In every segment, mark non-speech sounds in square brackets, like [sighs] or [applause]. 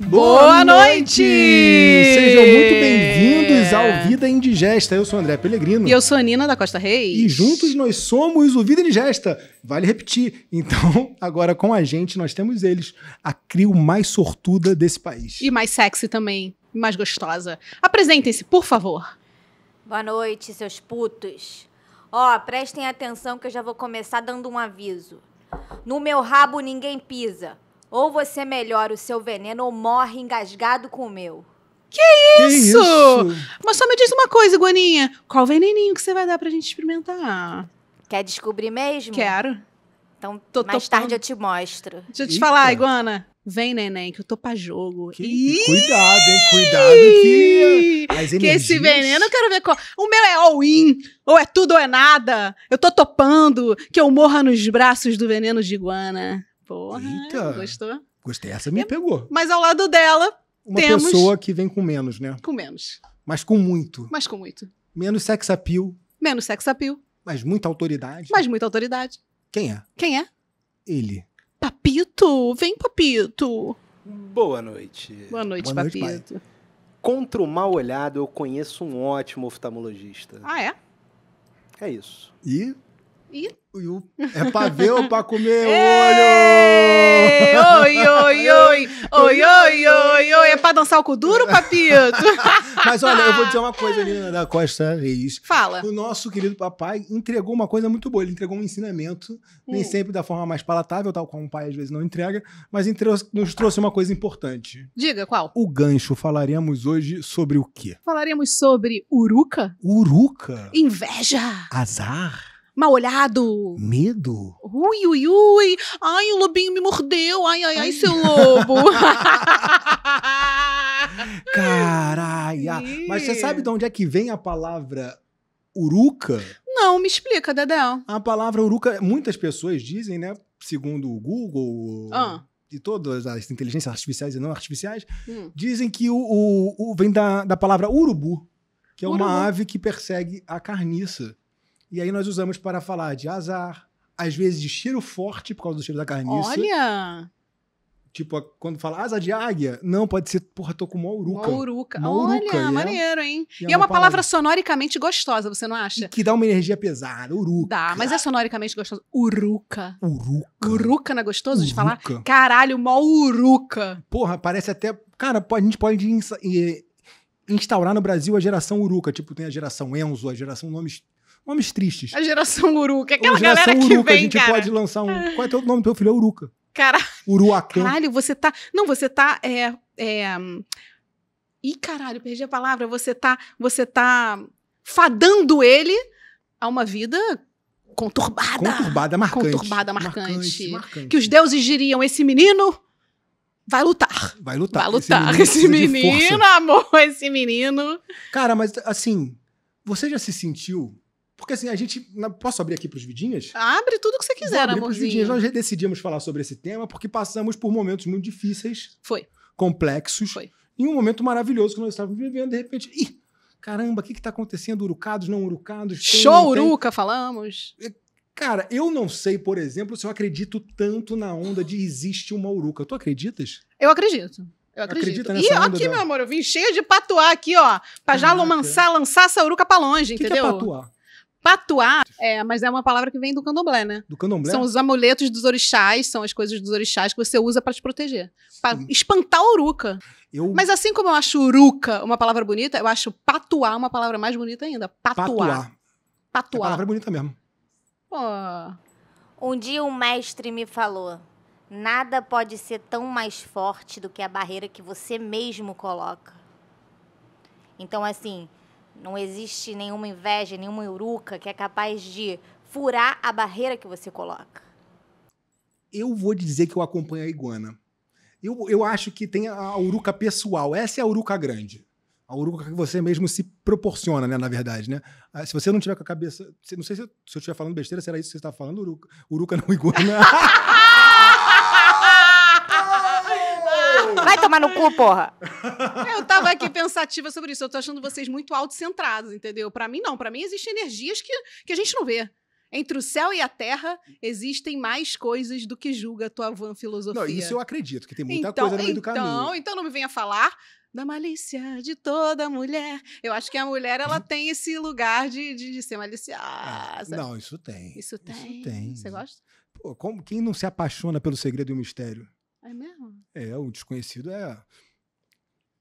Boa, noite! noite! Sejam muito bem-vindos ao é. Vida Indigesta. Eu sou André Pellegrino. E eu sou a Nina da Costa Reis. E juntos nós somos o Vida Indigesta. Vale repetir. Então, [laughs] agora com a gente, nós temos eles, a crio mais sortuda desse país. E mais sexy também, mais gostosa. Apresentem-se, por favor. Boa noite, seus putos. Ó, prestem atenção que eu já vou começar dando um aviso. No meu rabo ninguém pisa. Ou você melhora o seu veneno ou morre engasgado com o meu. Que isso? que isso? Mas só me diz uma coisa, Guaninha. Qual veneninho que você vai dar pra gente experimentar? Quer descobrir mesmo? Quero. Então, tô, mais tô, tarde tô... eu te mostro. Deixa eu te Eita. falar, Iguana. Vem, neném, que eu tô pra jogo. Que... Cuidado, hein? Cuidado que as Que esse veneno, eu quero ver qual... O meu é all-in, ou é tudo ou é nada. Eu tô topando que eu morra nos braços do veneno de iguana. Porra, Eita. gostou? Gostei, essa me é, pegou. Mas ao lado dela, uma temos... pessoa que vem com menos, né? Com menos. Mas com muito. Mas com muito. Menos sex appeal. Menos sex appeal. Mas muita autoridade. Mas muita autoridade. Quem é? Quem é? Ele. Papito, vem, Papito. Boa noite. Boa noite, Boa Papito. Noite, Contra o mal olhado, eu conheço um ótimo oftalmologista. Ah, é? É isso. E e, o, é pra ver ou pra comer olho? Oi, oi, oi, oi, oi, oi, oi. É pra dançar o cu duro, é. papito? [laughs] Mas olha, eu vou dizer uma coisa, [laughs] Nina da Costa Reis. Fala. O nosso querido papai entregou uma coisa muito boa. Ele entregou um ensinamento, hum. nem uh. sempre da forma mais palatável, tal como o pai às vezes não entrega, mas entrou, nos trouxe uma coisa importante. Diga, qual? O gancho. Falaremos hoje sobre o quê? Falaremos sobre uruca. Uruca? Inveja. Azar mal olhado. Medo? Ui, ui, ui. Ai, o lobinho me mordeu. Ai, ai, ai, seu lobo. [laughs] Caralho. Ah, mas você sabe de onde é que vem a palavra uruca? Não, me explica, Dedé. A palavra uruca, muitas pessoas dizem, né? Segundo o Google. Ah. E todas as inteligências artificiais e não artificiais, hum. dizem que o, o, o, vem da, da palavra urubu, que é urubu. uma ave que persegue a carniça. E aí nós usamos para falar de azar, às vezes de cheiro forte por causa do cheiro da carniça. Olha! Tipo, quando fala asa de águia, não, pode ser, porra, tô com uma uruca. Uma uruca. Olha, é, maneiro, hein? E, é, é, uma, palavra, palavra sonoricamente gostosa, você não acha? E que dá uma energia pesada, uruca. Dá, mas é sonoricamente gostosa. Uruca. Uruca. Uruca não é gostoso uruca. de falar? Caralho, mó uruca. Porra, parece até... Cara, a gente pode instaurar no Brasil a geração uruca. Tipo, tem a geração Enzo, a geração nomes Nomes tristes. A geração Uruca. É aquela a geração galera que Uruca, vem, A gente cara. pode lançar um... Qual é o nome do teu filho? É Uruca. Cara... Uruacã. Caralho, você tá... Não, você tá... É, é... Ih, caralho, perdi a palavra. Você tá... Você tá fadando ele a uma vida conturbada. Conturbada, marcante. Conturbada, marcante. marcante, marcante. Que os deuses diriam, esse menino vai lutar. Vai lutar. Vai lutar. Esse menino, esse menino amor, [laughs] esse menino. Cara, mas assim, você já se sentiu porque assim, a gente. Posso abrir aqui para os vidinhas? Abre tudo que você quiser, Vou abrir pros vidinhas. Nós decidimos falar sobre esse tema porque passamos por momentos muito difíceis. Foi. Complexos. Foi. Em um momento maravilhoso que nós estávamos vivendo, de repente. Ih, caramba, o que está acontecendo? Urucados, não urucados? Show tem, uruca, tem... falamos. Cara, eu não sei, por exemplo, se eu acredito tanto na onda de existe uma uruca. Tu acreditas? Eu acredito. Eu acredito. e aqui, da... meu amor, eu vim cheia de patuar aqui, ó. Pra já lançar, lançar essa uruca pra longe, que entendeu? que é Patuá, é, mas é uma palavra que vem do candomblé, né? Do candomblé? São os amuletos dos orixás, são as coisas dos orixás que você usa para te proteger. Pra espantar a uruca. Eu... Mas assim como eu acho uruca uma palavra bonita, eu acho patuá uma palavra mais bonita ainda. Patuá. Patuá. É patuá. É palavra bonita mesmo. Pô. Um dia um mestre me falou: nada pode ser tão mais forte do que a barreira que você mesmo coloca. Então, assim, não existe nenhuma inveja, nenhuma uruca que é capaz de furar a barreira que você coloca. Eu vou dizer que eu acompanho a iguana. Eu, eu acho que tem a uruca pessoal. Essa é a uruca grande. A uruca que você mesmo se proporciona, né? Na verdade, né? Ah, se você não tiver com a cabeça. Não sei se eu, se eu estiver falando besteira, será isso que você está falando, uruca? Uruca não iguana. [laughs] tomar no cu, porra! Eu tava aqui pensativa sobre isso. Eu tô achando vocês muito autocentrados, entendeu? Para mim, não. Para mim, existem energias que, que a gente não vê. Entre o céu e a terra existem mais coisas do que julga a tua van filosofia. Não, isso eu acredito, que tem muita então, coisa no meio então, do caminho. Então não me venha falar da malícia de toda mulher. Eu acho que a mulher ela tem esse lugar de, de, de ser maliciosa. não, isso tem. Isso tem. Isso tem. Você gosta? Pô, como, quem não se apaixona pelo segredo e o mistério? É mesmo? É, o desconhecido é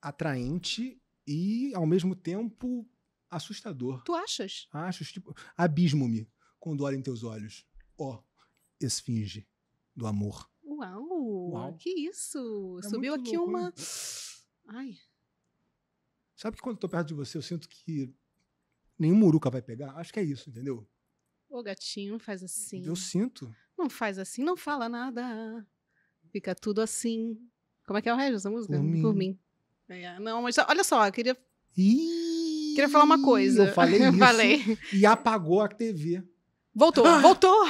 atraente e, ao mesmo tempo, assustador. Tu achas? Acho tipo, abismo-me quando olho em teus olhos. Ó, oh, esfinge do amor. Uau, Uau. que isso! É Subiu aqui louco, uma. Hein? Ai. Sabe que quando eu tô perto de você, eu sinto que nenhum muruca vai pegar? Acho que é isso, entendeu? Ô, gatinho, não faz assim. Eu sinto. Não faz assim, não fala nada. Fica tudo assim. Como é que é o resto dessa música? Por mim. Por mim. É, não, mas olha só, eu queria. Ih, queria falar uma coisa. Eu falei [laughs] isso. falei. E apagou a TV. Voltou, ah, voltou!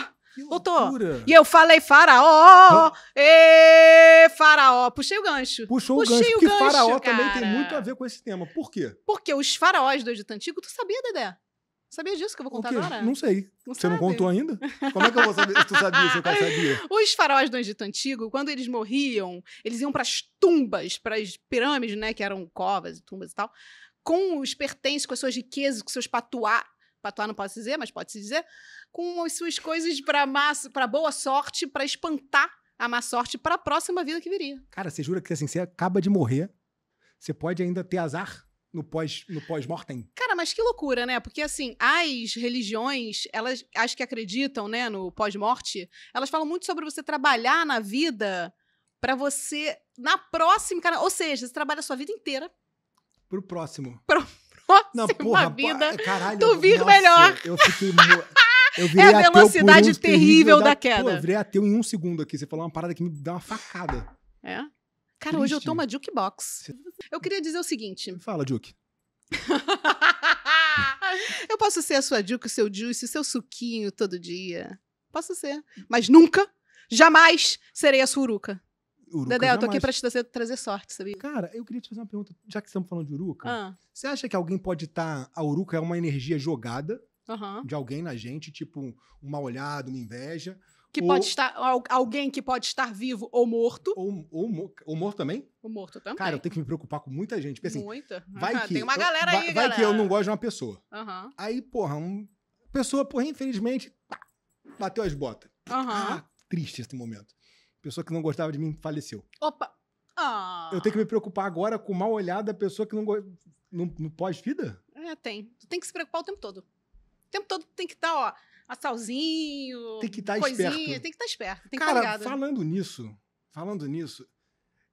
Voltou. E eu falei, faraó! Ah. Ê, faraó! Puxei o gancho. Puxou Puxei o gancho. O porque gancho, faraó cara. também tem muito a ver com esse tema. Por quê? Porque os faraós do Egito Antigo, tu sabia, Dedé? Sabia disso que eu vou contar agora? Não sei. Não Você sabe? não contou ainda? Como é que eu vou saber se tu sabia, se eu sabia? [laughs] Os faraós do Egito Antigo, quando eles morriam, eles iam para as tumbas, para as pirâmides, né? Que eram covas e tumbas e tal, com os pertences, com as suas riquezas, com seus patuá. Patuá não posso dizer, mas pode se dizer. Com as suas coisas para boa sorte, para espantar a má sorte para a próxima vida que viria. Cara, você jura que assim, você acaba de morrer, você pode ainda ter azar? no pós no pós-mortem. Cara, mas que loucura, né? Porque assim, as religiões, elas as que acreditam, né, no pós-morte, elas falam muito sobre você trabalhar na vida para você na próxima, cara, ou seja, você trabalha a sua vida inteira pro próximo. [laughs] Pro próximo não, porra, vida. É, caralho, tu vir nossa, melhor. Eu fiquei [laughs] Eu virei é a velocidade ateu um terrível da, da queda. Pô, eu virei ateu em um segundo aqui. Você falou uma parada que me dá uma facada. É? Cara, Triste. hoje eu tô né? uma jukebox. Tá eu queria dizer o seguinte. Fala, Juke. [laughs] eu posso ser a sua Juke, o seu juice, o seu suquinho todo dia. Posso ser. Mas nunca, jamais serei a sua uruca. Uruca, Dedé, eu tô aqui pra te trazer, trazer, sorte, sabia? Cara, eu queria te fazer uma pergunta, já que estamos falando de Uruca. Ah. Você acha que alguém pode estar. Tá, a Uruca é uma energia jogada de alguém na gente, tipo um mal olhado, uma inveja? que o... pode estar. Alguém que pode estar vivo ou morto. Ou, ou, ou morto também? Ou morto também. Cara, eu tenho que me preocupar com muita gente. assim, muita? Ah, vai que, tem uma galera eu, aí, vai, galera. Vai que eu não gosto de uma pessoa. Uhum. Aí, porra, uma pessoa, porra, infelizmente, bateu as botas. Uhum. Ah, triste esse momento. Pessoa que não gostava de mim faleceu. Opa! Ah. Eu tenho que me preocupar agora com o mal olhar da pessoa que não gosta. No, no pós-vida? É, tem. Tu tem que se preocupar o tempo todo. O tempo todo tem que estar, tá, ó assalzinho, tem que estar tá coisinha, esperto. tem que estar tá esperto, tem tá Cara, que estar falando nisso, falando nisso,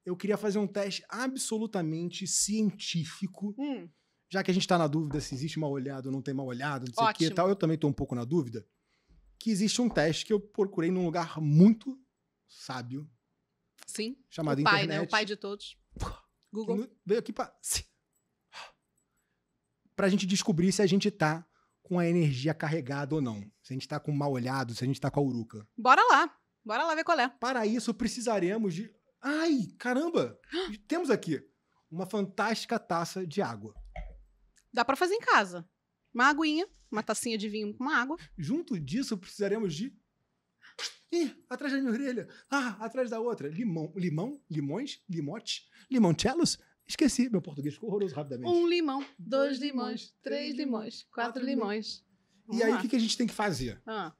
eu queria fazer um teste absolutamente científico. Hum. Já que a gente está na dúvida se existe mal olhado ou não tem mal olhado, não sei o que e tal, eu também estou um pouco na dúvida. Que existe um teste que eu procurei num lugar muito sábio. Sim. Chamado o pai, internet. Né? O pai de todos. Google. veio aqui para para a gente descobrir se a gente está com a energia carregada ou não se a gente tá com mal olhado, se a gente tá com a uruca. Bora lá. Bora lá ver qual é. Para isso, precisaremos de. Ai, caramba! [gasps] Temos aqui uma fantástica taça de água. Dá para fazer em casa. Uma aguinha, uma tacinha de vinho com água. Junto disso, precisaremos de. Ih, atrás da minha orelha. Ah, atrás da outra. Limão, limão, limões, limotes, limoncellos. Esqueci, meu português ficou horroroso rapidamente. Um limão, dois limões, três limões, quatro limões e aí, o que, que, a gente tem que fazer? Ah.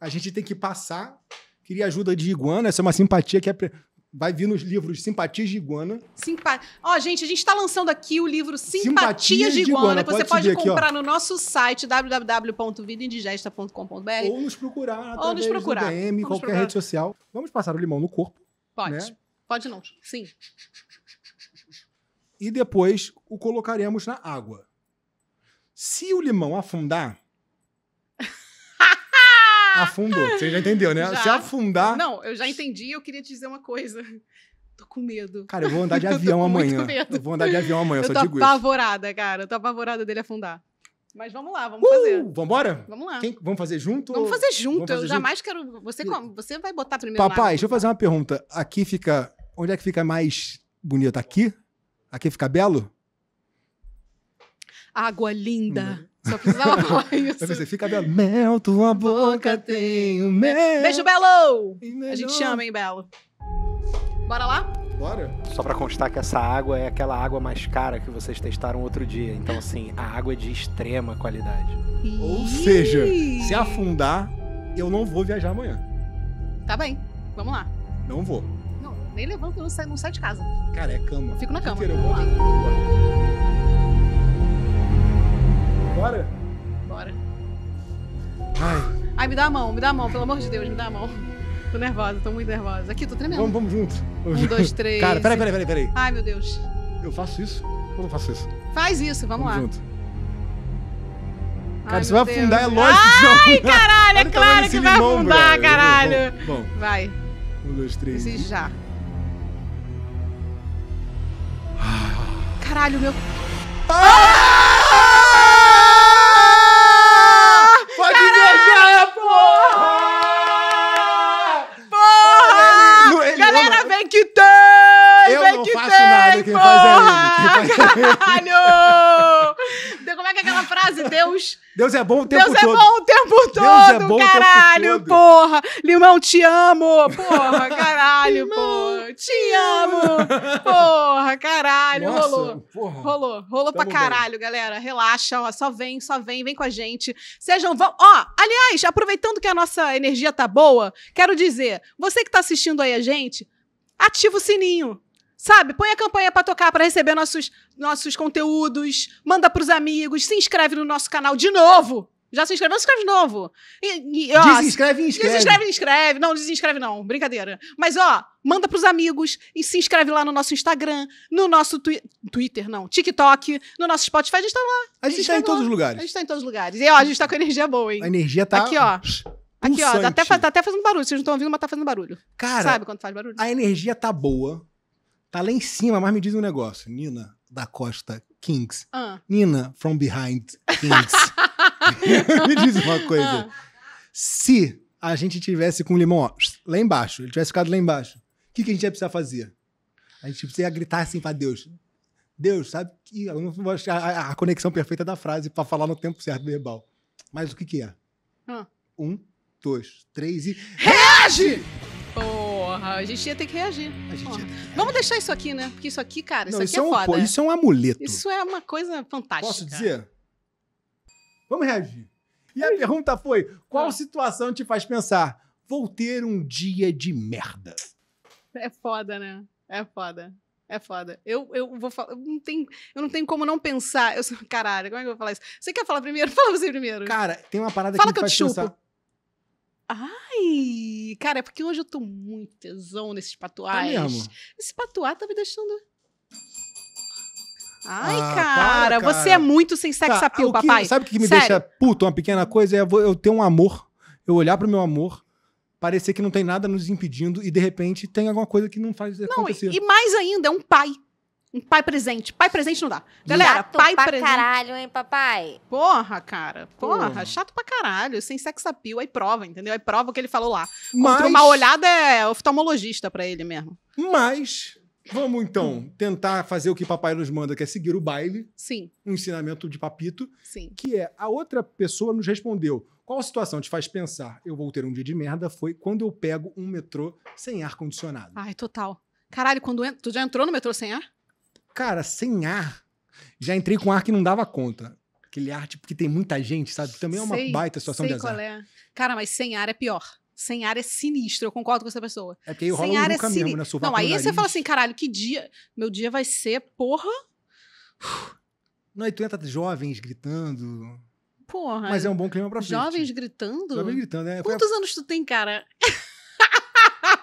A gente tem que passar. Queria ajuda de iguana, essa é uma simpatia que é. Pre... Vai vir nos livros Simpatias de Iguana. Simpa... Ó, oh, gente, a gente está lançando aqui o livro Simpatias, Simpatias de, Iguana, de Iguana, você pode, pode comprar aqui, no nosso site www.vidaindigesta.com.br. Ou nos procurar Ou nos procurar. DM, Vamos qualquer procurar. rede social. Vamos passar o limão no corpo. Pode. Né? Pode não. Sim. E depois o colocaremos na água. Se o limão afundar, Afundou. Você já entendeu, né? Já. Se afundar. Não, eu já entendi e eu queria te dizer uma coisa. [laughs] Tô com medo. Cara, eu vou andar de [laughs] avião amanhã. medo. Eu vou andar de avião amanhã, eu, só digo isso. Eu tô apavorada, cara. Eu tô apavorada dele afundar. Mas vamos lá, vamos uh, fazer. embora Vamos lá. Quem, vamos fazer junto? Vamos fazer junto. Vamos fazer eu jamais quero. Você, você vai botar primeiro. Papai, lá, deixa eu fazer uma pergunta. Aqui fica. Onde é que fica mais bonito? Aqui? Aqui fica belo? Água linda. Hum. Só precisava [laughs] falar isso. Você fica belo. Mel, tua boca tenho medo. mel. Beijo, Belo! A gente chama, hein, Belo? Bora lá? Bora. Só para constar que essa água é aquela água mais cara que vocês testaram outro dia. Então, assim, a água é de extrema qualidade. Ou seja, se afundar, eu não vou viajar amanhã. Tá bem, vamos lá. Não vou. nem levanto, eu não saio, não de casa. Cara, é cama. Fico na cama. Inteiro, eu vou lá. Bora? Bora. Ai. Ai, me dá a mão, me dá a mão, pelo amor de Deus, me dá a mão. Tô nervosa, tô muito nervosa. Aqui, tô tremendo. Vamos, vamos junto. Um, [laughs] dois, três. Cara, peraí, peraí, peraí, peraí. Ai, meu Deus. Eu faço isso? Ou não faço isso? Faz isso, vamos, vamos lá. junto. Cara, Ai, você vai Deus. afundar, é lógico. Ai, caralho, é claro que vai afundar, bro. Tá caralho. Bom, tá bom, Vai. Um, dois, três. Preciso já. Ah. Caralho, meu. Ah! Deus é bom o tempo todo. Deus é bom o tempo todo, Deus é bom caralho, todo. porra. Limão, te amo, porra, caralho, [laughs] porra. Te amo, porra, caralho. Nossa, rolou. Porra. Rolou, rolou Tamo pra caralho, bem. galera. Relaxa, ó, só vem, só vem, vem com a gente. Sejam, vão... ó, aliás, aproveitando que a nossa energia tá boa, quero dizer, você que tá assistindo aí a gente, ativa o sininho. Sabe? Põe a campanha para tocar, para receber nossos, nossos conteúdos, manda para os amigos, se inscreve no nosso canal de novo. Já se inscreveu? Se inscreve de novo. E, e, ó, desinscreve e inscreve. Desinscreve e inscreve. Não, desinscreve não. Brincadeira. Mas, ó, manda pros amigos e se inscreve lá no nosso Instagram, no nosso twi Twitter, não, TikTok, no nosso Spotify. A gente tá lá. A gente tá em todos os lugares. A gente tá em todos os lugares. E, ó, a gente está com energia boa, hein? A energia tá... Aqui, ó. Aqui, ó. Tá até, tá até fazendo barulho. Vocês não estão ouvindo, mas tá fazendo barulho. Cara... Sabe quando faz barulho? A energia tá boa. Tá lá em cima, mas me diz um negócio. Nina da Costa Kings. Ah. Nina from behind Kings. [laughs] me diz uma coisa. Ah. Se a gente tivesse com o limão ó, lá embaixo, ele tivesse ficado lá embaixo, o que, que a gente ia precisar fazer? A gente precisa gritar assim para Deus. Deus, sabe que eu não vou achar a, conexão perfeita da frase para falar no tempo certo verbal. Mas o que que é? Ah. Um, dois, três e reage! Porra, ah, a gente ia ter que reagir. Vamos deixar isso aqui, né? Porque isso aqui, cara, Não, isso, isso aqui é, é um, foda. Isso é um amuleto. Isso é uma coisa fantástica. Posso dizer? Vamos reagir. E a pergunta foi: qual ah. situação te faz pensar? Vou ter um dia de merda. É foda, né? É foda. É foda. Eu, eu vou falar. Eu não, tenho, eu não tenho como não pensar. Eu, [laughs] caralho, como é que eu vou falar isso? Você quer falar primeiro? [laughs] Fala você primeiro. Cara, tem uma parada Fala que, que me faz pensar. Chupo. Ai, cara, é porque hoje eu tô muito tesão nesses tá patuais. Tá mesmo? Esse patuá tá me deixando. Ai, ah, cara, para, cara, você é muito sem sexo tá, ah, appeal, papai. Sabe o que me Sério? deixa puto? Uma pequena coisa é eu ter um amor, eu olhar pro meu amor, parecer que não tem nada nos impedindo e de repente tem alguma coisa que não faz não, acontecer. e mais ainda, é um pai. Um pai presente. Pai presente não dá. Galera, chato pai pra presente. caralho, hein, papai? Porra, cara. Porra, Porra. chato pra caralho. Sem sex appeal, aí prova, entendeu? Aí prova o que ele falou lá. Mas... uma olhada é oftalmologista pra ele mesmo. Mas, vamos então tentar fazer o que papai nos manda, que é seguir o baile. Sim. Um ensinamento de papito. Sim. Que é, a outra pessoa nos respondeu. Qual situação te faz pensar, eu vou ter um dia de merda, foi quando eu pego um metrô sem ar-condicionado. Ai, total. Caralho, quando en... tu já entrou no metrô sem ar? Cara, sem ar, já entrei com ar que não dava conta. Aquele ar, tipo, que tem muita gente, sabe? Também é uma sei, baita situação sei de azar. Qual é. Cara, mas sem ar é pior. Sem ar é sinistro, eu concordo com essa pessoa. É porque aí rola sem um ar é sinistro. mesmo, né? não, aí você fala assim, caralho, que dia? Meu dia vai ser, porra. Não, aí tu entra jovens gritando. Porra. Mas é um bom clima pra frente. Jovens gritando? Jovens gritando, é. Quantos anos tu tem, cara? [laughs]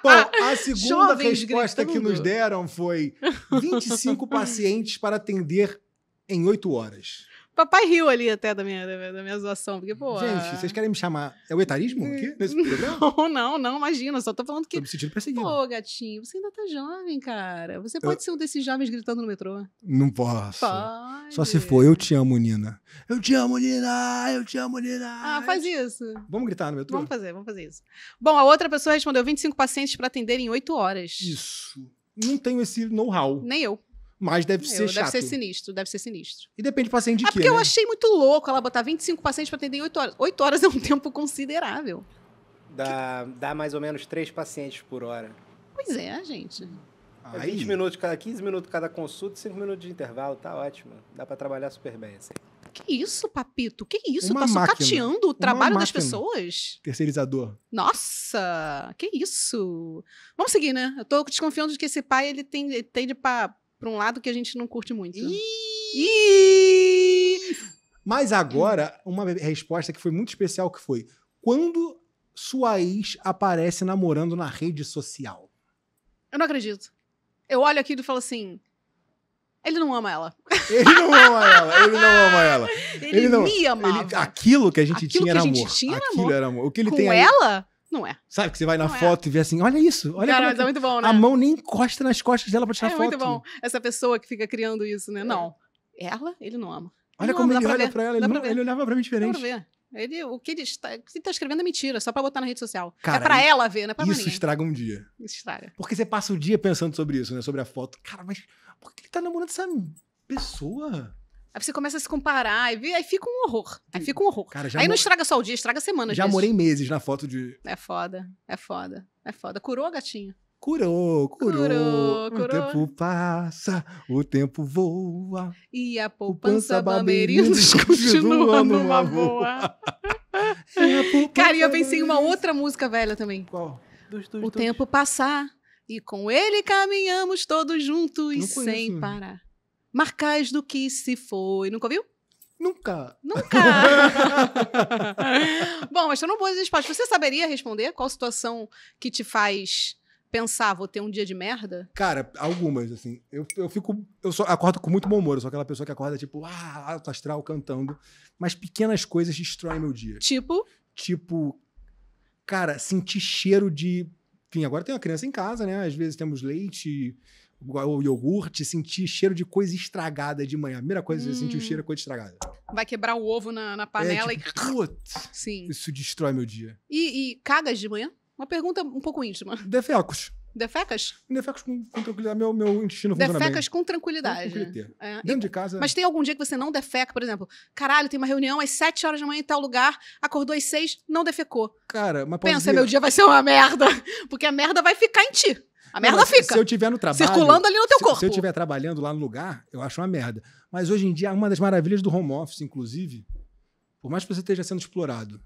Bom, a [laughs] segunda Jovens resposta gritando. que nos deram foi 25 [laughs] pacientes para atender em 8 horas. Papai riu ali até da minha, da minha, zoação. Porque, pô, Gente, vocês ah, querem me chamar. É o etarismo aqui nesse [laughs] programa? Não, não, não, imagina. Só tô falando que. Tô me sentindo perseguido. Pô, gatinho, você ainda tá jovem, cara. Você pode eu... ser um desses jovens gritando no metrô. Não posso. Pode. Só se for, eu te amo, Nina. Eu te amo, Nina! Eu te amo, Nina! Ah, faz isso. Vamos gritar no metrô? Vamos fazer, vamos fazer isso. Bom, a outra pessoa respondeu 25 pacientes para atender em 8 horas. Isso. Não tenho esse know-how. Nem eu. Mas deve ser chato. Deve ser sinistro, deve ser sinistro. E depende do paciente de ah, É porque né? eu achei muito louco ela botar 25 pacientes para atender em 8 horas. 8 horas é um [laughs] tempo considerável. Dá, que... dá mais ou menos 3 pacientes por hora. Pois é, gente. É 20 minutos cada, 15 minutos cada consulta, 5 minutos de intervalo, tá ótimo. Dá para trabalhar super bem assim. Que isso, papito? Que isso? Uma tá máquina. sucateando o trabalho das pessoas? Terceirizador. Nossa, que isso. Vamos seguir, né? Eu tô desconfiando de que esse pai ele tem ele tende pra, para um lado que a gente não curte muito. Mas agora, uma resposta que foi muito especial que foi: quando sua ex aparece namorando na rede social? Eu não acredito. Eu olho aquilo e falo assim: ele não ama ela. [laughs] Ele não ama ela. Ele não ama ela. Ele, ele não, me aquilo que a gente aquilo tinha que era a gente amor. Tinha aquilo amor. era amor. O que ele Com tem aí, ela? Não é. Sabe que você vai na não é. foto é. e vê assim, olha isso, olha Cara, mas é, é muito bom, né? A mão nem encosta nas costas dela pra tirar é foto. É muito bom. Essa pessoa que fica criando isso, né? É. Não. Ela, ele não ama. Olha como ama, ele olha pra, pra ela, ele, não, ele, olhava pra mim diferente. Dá pra ver. Ele, o que ele está, ele está escrevendo é mentira, só para botar na rede social. É Cara, é para ela ver, não é pra Isso estraga um dia. Isso estraga. Porque você passa o dia pensando sobre isso, né? Sobre a foto. Cara, mas por que ele tá namorando essa pessoa? Aí você começa a se comparar, e aí fica um horror. Aí fica um horror. Cara, aí não estraga só o dia, estraga semanas. Já morei meses na foto de. É foda, é foda, é foda. Curou a gatinha? Curou, curou, curou, curou. O tempo passa, o tempo voa. E a poupança, poupança Bamerindos [laughs] continua numa boa. [laughs] é Cara, e eu pensei em uma outra música velha também. Qual? Dos, dos, o dos. tempo passar e com ele caminhamos todos juntos e sem parar. Marcais do que se foi. Nunca ouviu? Nunca. Nunca. [laughs] Bom, mas não boas respostas. Você saberia responder qual situação que te faz pensar, vou ter um dia de merda? Cara, algumas, assim. Eu, eu fico. Eu só acordo com muito bom humor. Eu sou aquela pessoa que acorda, tipo, ah, alto astral cantando. Mas pequenas coisas destroem meu dia. Tipo? Tipo. Cara, sentir cheiro de. Enfim, agora tem uma criança em casa, né? Às vezes temos leite, o iogurte, sentir cheiro de coisa estragada de manhã. A primeira coisa que é hum. você sentir o hum. cheiro é coisa estragada. Vai quebrar o ovo na, na é, panela é, tipo, e. [laughs] Putz, Sim. Isso destrói meu dia. E, e cagas de manhã? Uma pergunta um pouco íntima. Defecos. Defecas? Defecas com, com tranquilidade. Meu, meu intestino defecas funciona Defecas com tranquilidade. Com né? é. Dentro e, de casa. Mas tem algum dia que você não defeca, por exemplo, caralho, tem uma reunião às 7 horas da manhã em tal lugar, acordou às 6, não defecou. Cara, mas Pensa, dizer... meu dia vai ser uma merda. [laughs] Porque a merda vai ficar em ti. A merda não, fica. Se eu tiver no trabalho. Circulando ali no teu se, corpo. Se eu estiver trabalhando lá no lugar, eu acho uma merda. Mas hoje em dia, uma das maravilhas do home office, inclusive, por mais que você esteja sendo explorado,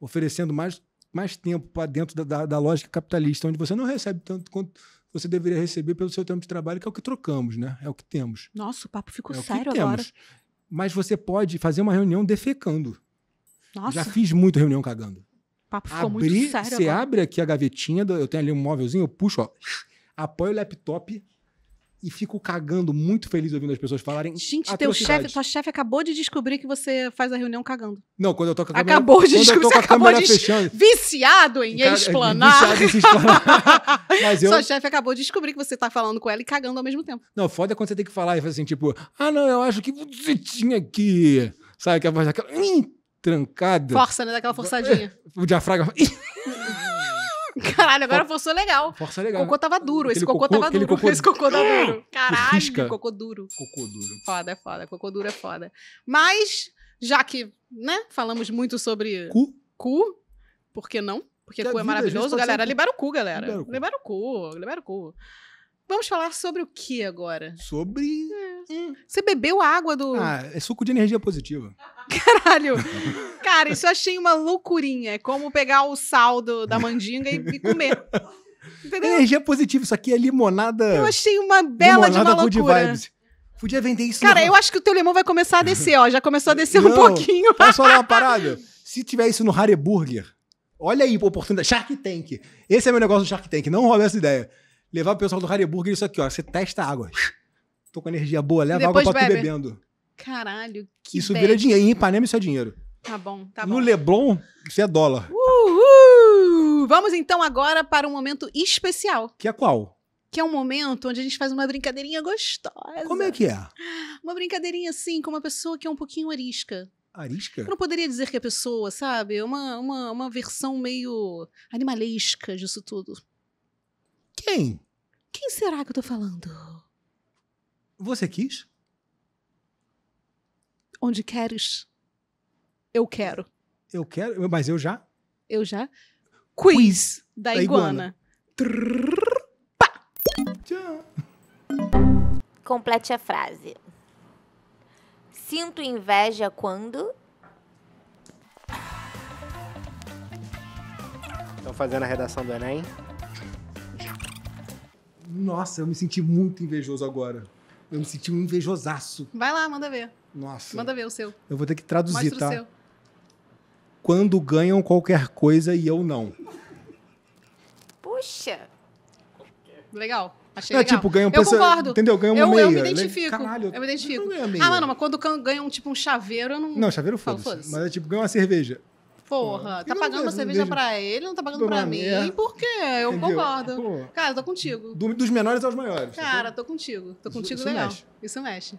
oferecendo mais mais tempo para dentro da, da, da, lógica capitalista, onde você não recebe tanto quanto você deveria receber pelo seu tempo de trabalho, que é o que trocamos, né? É o que temos. Nossa, o papo ficou é sério agora. Temos. Mas você pode fazer uma reunião defecando. Nossa. Já fiz muita reunião cagando. O papo ficou Abri, muito sério. Você agora. abre aqui a gavetinha, eu tenho ali um móvelzinho, eu puxo, ó, [sniffs] apoio o laptop e fico cagando muito feliz ouvindo as pessoas falarem. Gente, teu chefe, tua chefe acabou de descobrir que você faz a reunião cagando. Não, quando eu tô com a câmera, Acabou de descobrir, você acabou de viciado em cara, explanar. Viciado em explanar. [laughs] Mas eu... Sua chefe acabou de descobrir que você tá falando com ela e cagando ao mesmo tempo. Não, foda é quando você tem que falar e fazer assim, tipo, ah, não, eu acho que você tinha que. Sabe, que a voz daquela. trancada. Força, né? Daquela forçadinha. [laughs] O diafragma. [laughs] Caralho, agora forçou legal. Força legal. Cocô tava duro. esse cocô, cocô tava duro. Cocô... Esse cocô tava [gasps] duro. Caralho, cocô duro. Cocô duro. Foda, é foda. Cocô duro é foda. Mas, já que, né, falamos muito sobre. Cu. Cu. Por que não? Porque que cu é maravilhoso, galera. Sendo... Libera o cu, galera. Libera o cu. Libera o cu. Libera o cu. Vamos falar sobre o que agora? Sobre. É. Hum. Você bebeu água do. Ah, é suco de energia positiva. [laughs] Caralho! [laughs] Cara, isso eu achei uma loucurinha. É como pegar o saldo da mandinga e, e comer. Entendeu? É energia positiva, isso aqui é limonada. Eu achei uma bela de uma loucura. Vibes. Podia vender isso. Cara, no... eu acho que o teu limão vai começar a descer, ó. Já começou a descer Não, um pouquinho. Posso falar uma parada? Se tiver isso no Harry Burger, olha aí a oportunidade. Shark Tank. Esse é meu negócio do Shark Tank. Não roube essa ideia. Levar o pessoal do Harry Burger isso aqui, ó. Você testa a água. Tô com energia boa, leva Depois água pra tu bebendo. Caralho, que Isso bebe. vira dinheiro. Em Ipanema isso é dinheiro. Tá bom, tá bom. No Leblon, isso é dólar. Uhul! Vamos então agora para um momento especial. Que é qual? Que é um momento onde a gente faz uma brincadeirinha gostosa. Como é que é? Uma brincadeirinha assim, com uma pessoa que é um pouquinho arisca. Arisca? Eu não poderia dizer que a é pessoa, sabe? Uma, uma, uma versão meio animalesca disso tudo. Quem? Quem será que eu tô falando? Você quis? Onde queres? Eu quero. Eu quero, mas eu já? Eu já. Quiz, Quiz da, da, iguana. iguana. pá. Tchau. Complete a frase. Sinto inveja quando. Estão fazendo a redação do Enem? Nossa, eu me senti muito invejoso agora. Eu me senti um invejosaço. Vai lá, manda ver. Nossa. Manda ver o seu. Eu vou ter que traduzir, Mostra tá? O seu quando ganham qualquer coisa e eu não. Puxa! Legal. Achei é, legal. tipo, Eu concordo. Entendeu? Ganham uma eu, meia. Eu me identifico. Caralho, eu me identifico. ah, mano, mas quando ganham, tipo, um chaveiro, eu não... Não, chaveiro foda, Mas é tipo, ganha uma cerveja. Porra, Pô, tá pagando uma cerveja pra ele, não tá pagando pra mim. Por quê? Eu Entendeu? concordo. É, pô. Cara, tô contigo. Do, dos menores aos maiores. Cara, tá tô contigo. Tô contigo isso, legal. Isso mexe. Isso mexe.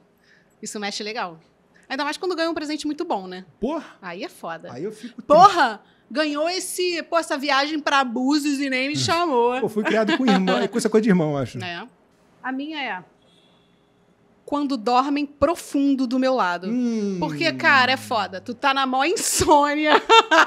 Isso mexe legal. Ainda mais quando ganha um presente muito bom, né? Porra! Aí é foda. Aí eu fico. Triste. Porra! Ganhou esse, pô, essa viagem pra abusos e nem me [laughs] chamou. pô, fui criado com irmão, com essa é coisa de irmão, acho. É. A minha é. Quando dormem profundo do meu lado. Hum. Porque, cara, é foda. Tu tá na mó insônia.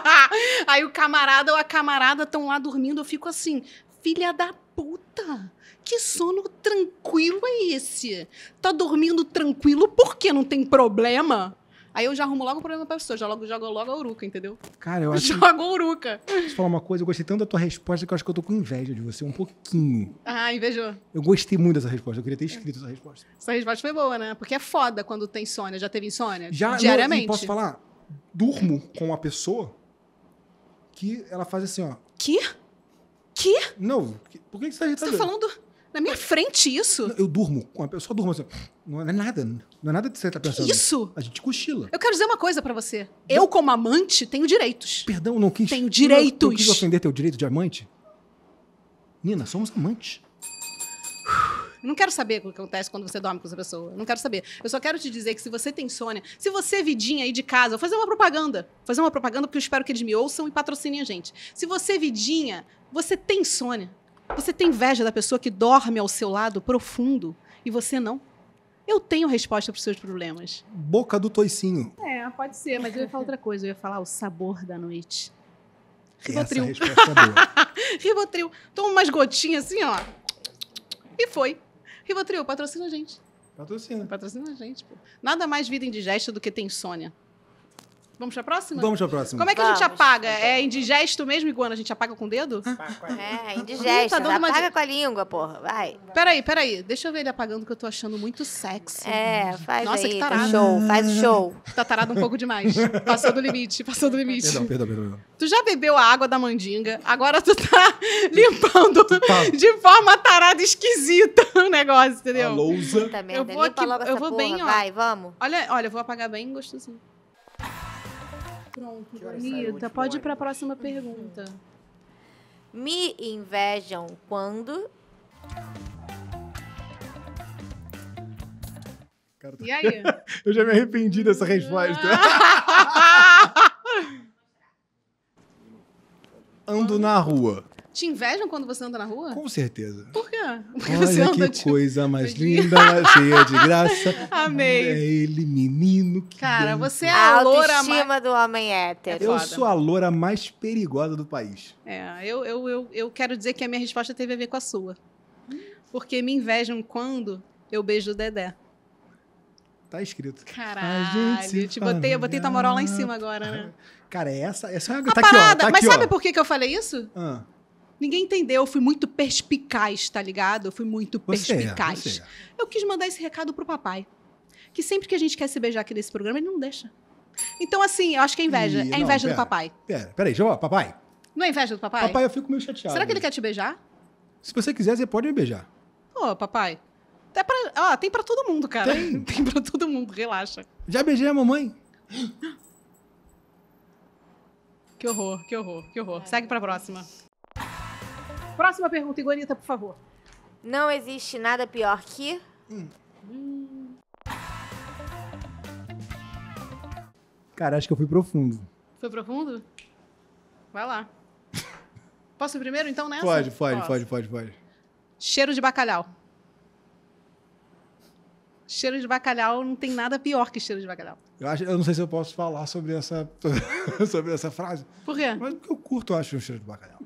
[laughs] Aí o camarada ou a camarada tão lá dormindo, eu fico assim, filha da puta que sono tranquilo é esse? Tá dormindo tranquilo porque não tem problema? Aí eu já arrumo logo o problema pra pessoa, já logo, jogo logo a uruca, entendeu? Cara, eu [laughs] acho. Jogo a uruca. Deixa eu falar uma coisa, eu gostei tanto da tua resposta que eu acho que eu tô com inveja de você, um pouquinho. Ah, invejou. Eu gostei muito dessa resposta, eu queria ter escrito essa resposta. Essa resposta foi boa, né? Porque é foda quando tem insônia. Já teve insônia? Já, diariamente. Não, posso falar? Durmo com uma pessoa que ela faz assim, ó. Que? Que? Não, por que, você tá Você tá falando. Na minha frente, isso. Eu durmo com a pessoa, durmo assim. Não é nada. Não é nada de você estar tá pensando. Isso! A gente cochila. Eu quero dizer uma coisa para você. Eu, eu, como amante, tenho direitos. Perdão, não quis. Tenho direitos. Não, não quis ofender teu direito de amante. Nina, somos amantes. [sighs] não quero saber o que acontece quando você dorme com essa pessoa. Eu não quero saber. Eu só quero te dizer que se você tem insônia, se você, é vidinha aí de casa, vou fazer uma propaganda. Vou fazer uma propaganda porque eu espero que eles me ouçam e patrocinem a gente. Se você, é vidinha, você tem insônia. Você tem inveja da pessoa que dorme ao seu lado profundo e você não? Eu tenho resposta para os seus problemas. Boca do toicinho. É, pode ser, mas eu ia falar outra coisa. Eu ia falar o sabor da noite. Ribotril. Essa resposta a é boa. [laughs] Ribotril. Toma umas gotinhas assim, ó. E foi. Rivotril, patrocina a gente. Patrocina. Patrocina a gente, pô. Nada mais vida indigesta do que tem insônia. Vamos pra próxima? Vamos pra próxima. Como é que Vamos. a gente apaga? É indigesto mesmo, Iguana? A gente apaga com o dedo? Ah. É, indigesto. Tá dando apaga com a língua, porra. Vai. Peraí, peraí. Deixa eu ver ele apagando que eu tô achando muito sexy. É, faz Nossa, aí, que tarado. Show, faz o ah. show. Tá tarado um pouco demais. Passou do limite, passou do limite. Perdão, perdão, perdão. Tu já bebeu a água da mandinga, agora tu tá [laughs] limpando tu tá. de forma tarada esquisita o negócio, entendeu? A lousa. Eu vou, aqui, eu vou bem, ó. Vai, vamos. Olha, olha, eu vou apagar bem gostosinho. Pronto, Mita, pode ir para a próxima pergunta. Me invejam quando? Cara, e aí? [laughs] Eu já me arrependi dessa resposta. [laughs] Ando na rua. Te invejam quando você anda na rua? Com certeza. Por quê? Porque Olha que de... Tipo, coisa mais linda, cheia de graça. [laughs] Amei. É ele, menino. Que Cara, você é a, a loura mais... do homem hétero. É eu sou a loura mais perigosa do país. É, eu, eu, eu, eu quero dizer que a minha resposta teve a ver com a sua. Porque me invejam quando eu beijo o Dedé. Tá escrito. Caralho, eu te botei, eu botei tua moral lá em cima agora, né? Cara, essa, essa é tá a aqui, parada, ó, tá Mas aqui, sabe ó. por que, que eu falei isso? Ah. Ninguém entendeu, eu fui muito perspicaz, tá ligado? Eu fui muito você é, é. perspicaz. é. Eu quis mandar esse recado pro papai. Que sempre que a gente quer se beijar aqui nesse programa, ele não deixa. Então, assim, eu acho que é inveja. E, é não, inveja pera, do papai. Pera, peraí, já, papai. Não é inveja do papai? Papai, eu fico meio chateado. Será que ele quer te beijar? Se você quiser, você pode me beijar. Pô, papai. É pra, ó, tem pra todo mundo, cara. Tem. [laughs] tem pra todo mundo, relaxa. Já beijei a mamãe. Que horror, que horror, que horror. Segue pra próxima. Próxima pergunta, Igorita, por favor. Não existe nada pior que. Hum. hum. Cara, acho que eu fui profundo. Foi profundo? Vai lá. [laughs] Posso ir primeiro, então, nessa? Pode, pode, pode, pode, pode. Cheiro de bacalhau. Cheiro de bacalhau não tem nada pior que cheiro de bacalhau. Eu, acho, eu não sei se eu posso falar sobre essa, [laughs] sobre essa frase. Por quê? Mas eu curto, eu acho, o cheiro de bacalhau.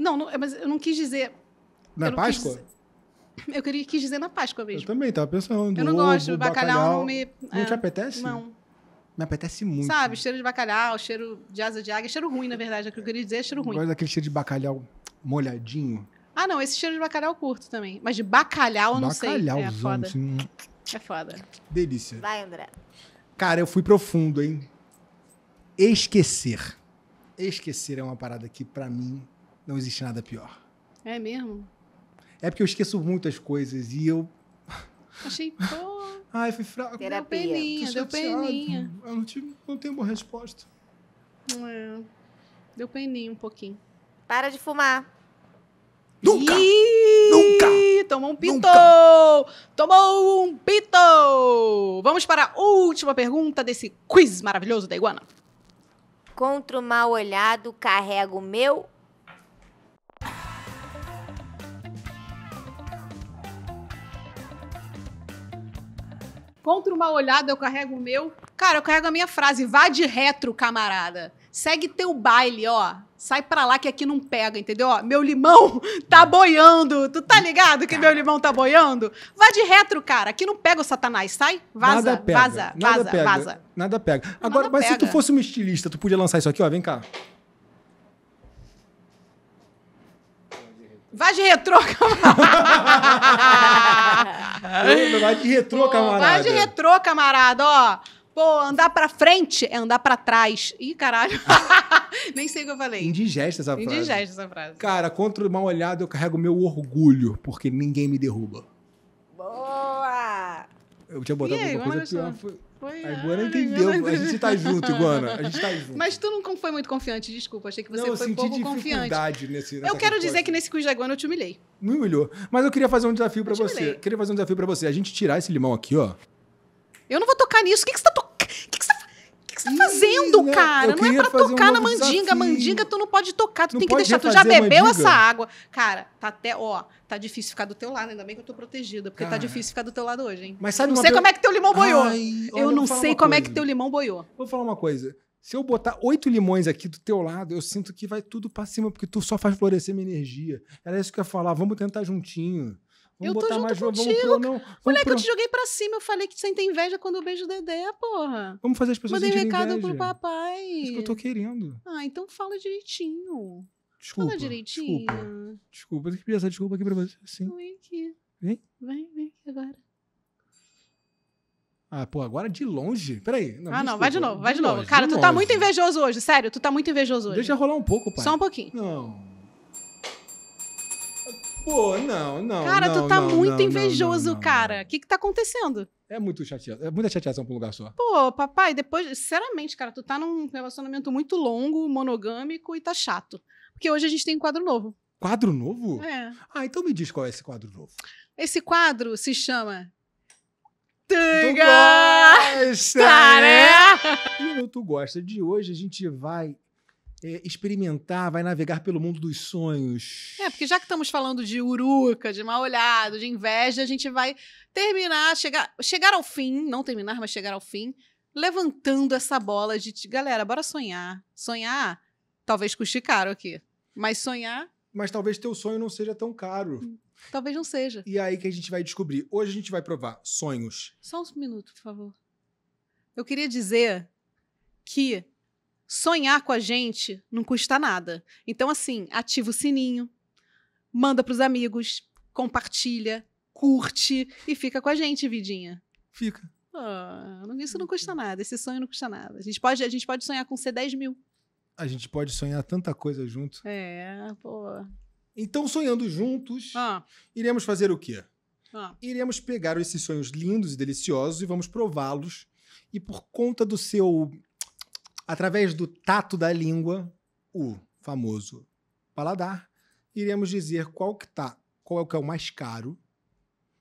Não, não, mas eu não quis dizer. Na Páscoa? eu queria, quis dizer na Páscoa mesmo. Eu também tava pensando. Eu não gosto, bacalhau, bacalhau não me. Não é, te apetece? Não. Me apetece muito. Sabe, cheiro de bacalhau, cheiro de asa de águia, cheiro ruim, na verdade. É o que eu queria dizer é cheiro ruim. Eu gosto daquele cheiro de bacalhau molhadinho. Ah, não, esse cheiro de bacalhau curto também. Mas de bacalhau, eu não sei. É Assim. Hum. É foda. Delícia. Vai, André. Cara, eu fui profundo, hein? Esquecer. Esquecer é uma parada que, para mim, não existe nada pior. É mesmo? É porque eu esqueço muitas coisas e eu. [laughs] Achei, pô. Ai, fui fraco. Deu peninha, deu peninha. Eu não, tive, não tenho boa resposta. É. Deu peninha um pouquinho. Para de fumar. Nunca! Iiii, nunca! Tomou um pito! Nunca. Tomou um pito! Vamos para a última pergunta desse quiz maravilhoso da Iguana. Contra o mal olhado, carrego o meu encontro uma olhada, eu carrego o meu. Cara, eu carrego a minha frase, vá de retro, camarada. Segue teu baile, ó. Sai pra lá que aqui não pega, entendeu? Ó, meu limão [laughs] tá boiando. Tu tá ligado que meu limão tá boiando? Vá de retro, cara. Aqui não pega o satanás. Sai, vaza, pega, vaza, vaza, pega, vaza. Nada pega. Agora, nada mas pega. se tu fosse um estilista, tu podia lançar isso aqui, ó. Vem cá. Vai de retrô, [laughs] camarada. vai de retrô, camarada. Vai de retrô, camarada, ó. Pô, andar pra frente é andar pra trás. Ih, caralho. [laughs] Nem sei o que eu falei. Indigesta essa frase. Indigesta essa frase. Cara, contra o mal olhado eu carrego meu orgulho, porque ninguém me derruba. Boa! Eu tinha botado aí, uma coisa é pior. Foi... Foi a Iguana entendeu. Tá a gente tá junto, Iguana. A gente tá junto. Mas tu não foi muito confiante, desculpa. Achei que você não, foi um pouco confiante. Nesse, eu quero resposta. dizer que nesse quiz da Iguana eu te humilhei. Me humilhou. Mas eu queria fazer um desafio para você. Queria fazer um desafio para você. A gente tirar esse limão aqui, ó. Eu não vou tocar nisso. O que, que você tá tocando? que você tá fazendo, cara? Não é pra tocar um na mandinga. Desafio. Mandinga, tu não pode tocar, tu não tem que deixar. Tu já bebeu essa água. Cara, tá até, ó, tá difícil ficar do teu lado, ainda bem que eu tô protegida, porque tá cara. tá difícil ficar do teu lado hoje, hein? Mas sabe não sei pe... como é que teu limão boiou. Ai, olha, eu não sei como coisa. é que teu limão boiou. Vou falar uma coisa. Se eu botar oito limões aqui do teu lado, eu sinto que vai tudo para cima, porque tu só faz florescer minha energia. Era isso que eu ia falar, vamos tentar juntinho. Vamos eu botar junto mais contigo. Vamos pro, não. Vamos Moleque, pro... eu te joguei pra cima. Eu falei que você sente inveja quando eu beijo o Dedé, porra. Vamos fazer as pessoas Mandei sentirem recado pro papai. É isso que eu tô querendo. Ah, então fala direitinho. Desculpa. Fala direitinho. Desculpa. Desculpa. Eu tenho que pedir essa desculpa aqui pra você. Sim. Vem aqui. Vem? Vem, vem aqui agora. Ah, pô, agora de longe? Peraí. Não, ah, não, vai de novo, vai de, de novo. Longe, Cara, de tu tá longe. tá muito invejoso hoje, sério, tu tá muito invejoso hoje. Deixa rolar um pouco, pai. Só um pouquinho. Não. Pô, não, não. Cara, não, tu tá não, muito não, invejoso, cara. O que que tá acontecendo? É muito chateado. É muita chateação pra um lugar só. Pô, papai, depois. Sinceramente, cara, tu tá num relacionamento muito longo, monogâmico e tá chato. Porque hoje a gente tem um quadro novo. Quadro novo? É. Ah, então me diz qual é esse quadro novo. Esse quadro se chama. Tu, gosta! gosta né? E no Tu Gosta de hoje a gente vai é, experimentar, vai navegar pelo mundo dos sonhos. É, porque já que estamos falando de uruca, de mal olhado, de inveja, a gente vai terminar, chegar, chegar ao fim, não terminar, mas chegar ao fim, levantando essa bola de galera, bora sonhar. Sonhar, talvez custe caro aqui, mas sonhar. Mas talvez teu sonho não seja tão caro. Hum, talvez não seja. E é aí que a gente vai descobrir. Hoje a gente vai provar sonhos. Só um minuto, por favor. Eu queria dizer que Sonhar com a gente não custa nada. Então, assim, ativa o sininho, manda pros amigos, compartilha, curte e fica com a gente, vidinha. Fica. Oh, isso não custa nada, esse sonho não custa nada. A gente pode, a gente pode sonhar com ser 10 mil. A gente pode sonhar tanta coisa junto. É, pô. Então, sonhando juntos, ah. iremos fazer o quê? Ah. Iremos pegar esses sonhos lindos e deliciosos e vamos prová-los. E por conta do seu Através do tato da língua, o famoso paladar, iremos dizer qual que tá, qual é o que é o mais caro.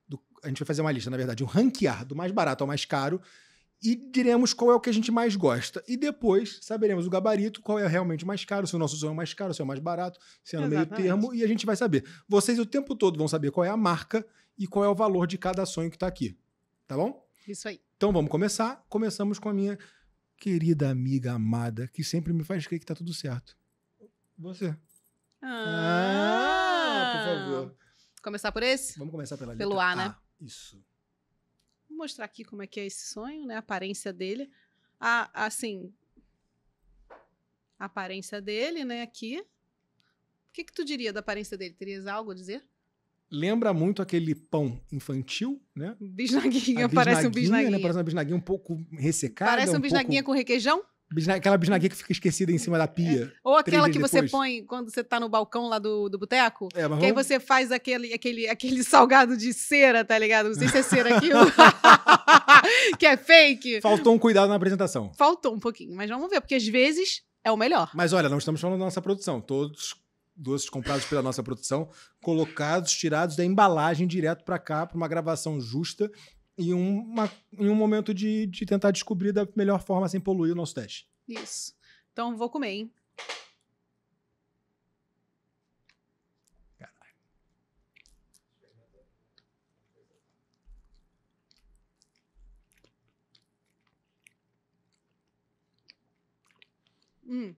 Do, a gente vai fazer uma lista, na verdade, um ranquear do mais barato ao mais caro e diremos qual é o que a gente mais gosta. E depois saberemos o gabarito, qual é realmente mais caro, se o nosso sonho é mais caro, se é o mais barato, se é no meio termo, e a gente vai saber. Vocês o tempo todo vão saber qual é a marca e qual é o valor de cada sonho que está aqui. Tá bom? Isso aí. Então vamos começar. Começamos com a minha querida amiga amada que sempre me faz crer que tá tudo certo? Você. Ah, ah por favor. Ah. Começar por esse? Vamos começar pela Pelo letra A, né? A. Isso. Vou mostrar aqui como é que é esse sonho, né? A aparência dele. A, assim, a aparência dele, né, aqui. O que que tu diria da aparência dele? Terias algo a dizer? lembra muito aquele pão infantil, né? Bisnaguinha, [laughs] parece um bisnaguinha. Né? Parece uma bisnaguinha um pouco ressecada. Parece um bisnaguinha um pouco... com requeijão? Aquela bisnaguinha que fica esquecida em cima da pia. É. Ou aquela que depois. você põe quando você tá no balcão lá do, do boteco. É, mas que vamos... aí você faz aquele, aquele, aquele salgado de cera, tá ligado? Não sei se é cera aqui. [laughs] [laughs] que é fake. Faltou um cuidado na apresentação. Faltou um pouquinho, mas vamos ver, porque às vezes é o melhor. Mas olha, não estamos falando da nossa produção. Todos doces comprados pela nossa produção, colocados, tirados da embalagem direto para cá, para uma gravação justa e uma, em um momento de, de tentar descobrir da melhor forma sem poluir o nosso teste. Isso. Então vou comer, hein? Caralho. Hum.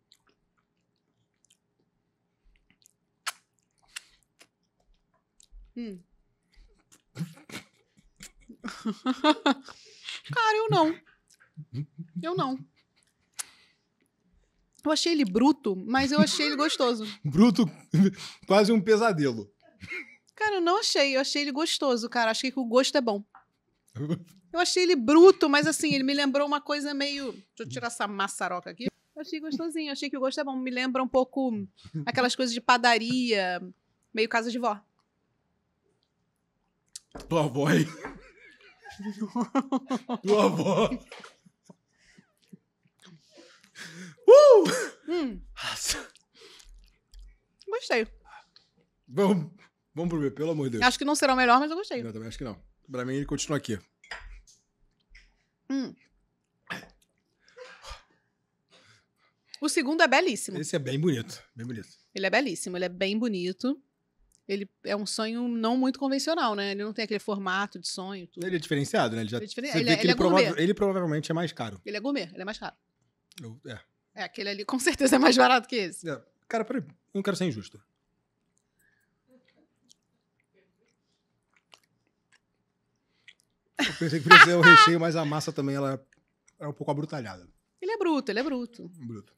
Hum. [laughs] Cara, eu não. Eu não. Eu achei ele bruto, mas eu achei ele gostoso. [laughs] bruto, quase um pesadelo. Cara, eu não achei. Eu achei ele gostoso, cara. Achei que o gosto é bom. [laughs] Eu achei ele bruto, mas assim, ele me lembrou uma coisa meio. Deixa eu tirar essa maçaroca aqui. Eu achei gostosinho, achei que o gosto é bom. Me lembra um pouco aquelas coisas de padaria, meio casa de vó. Tua avó aí. [laughs] Tua avó. Uh! Hum. Gostei. Vamos, vamos pro B, pelo amor de Deus. Acho que não será o melhor, mas eu gostei. Não, também acho que não. Pra mim, ele continua aqui. Hum. O segundo é belíssimo. Esse é bem bonito, bem bonito. Ele é belíssimo, ele é bem bonito ele é um sonho não muito convencional, né? Ele não tem aquele formato de sonho. Tudo. Ele é diferenciado, né? Ele já ele é diferen... você ele, vê é, que ele, ele, é prova... ele, provavelmente é mais caro. Ele é gourmet, ele é mais caro. Eu, é. É, aquele ali com certeza é mais barato que esse. É. Cara, peraí, eu não quero ser injusto. Eu pensei que podia ser o [laughs] recheio, mas a massa também ela é, é um pouco abrutalhada. Ele é bruto, ele é bruto. Bruto.